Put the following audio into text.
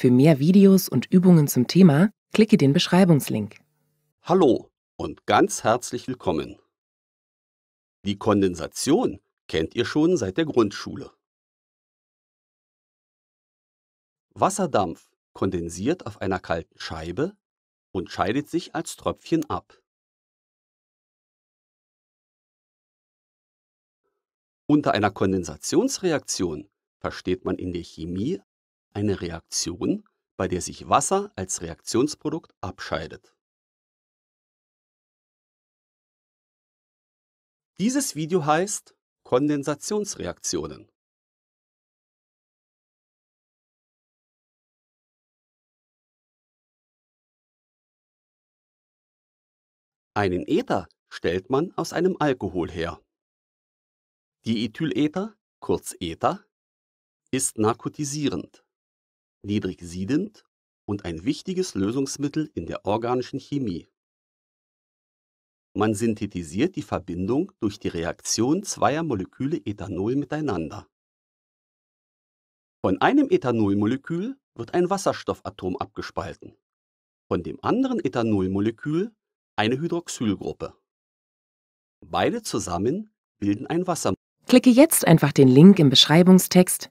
Für mehr Videos und Übungen zum Thema klicke den Beschreibungslink. Hallo und ganz herzlich willkommen. Die Kondensation kennt ihr schon seit der Grundschule. Wasserdampf kondensiert auf einer kalten Scheibe und scheidet sich als Tröpfchen ab. Unter einer Kondensationsreaktion versteht man in der Chemie eine Reaktion, bei der sich Wasser als Reaktionsprodukt abscheidet. Dieses Video heißt Kondensationsreaktionen. Einen Ether stellt man aus einem Alkohol her. Diethylether, kurz Ether, ist narkotisierend niedrig siedend und ein wichtiges Lösungsmittel in der organischen Chemie. Man synthetisiert die Verbindung durch die Reaktion zweier Moleküle Ethanol miteinander. Von einem Ethanolmolekül wird ein Wasserstoffatom abgespalten, von dem anderen Ethanolmolekül eine Hydroxylgruppe. Beide zusammen bilden ein Wassermolekül. Klicke jetzt einfach den Link im Beschreibungstext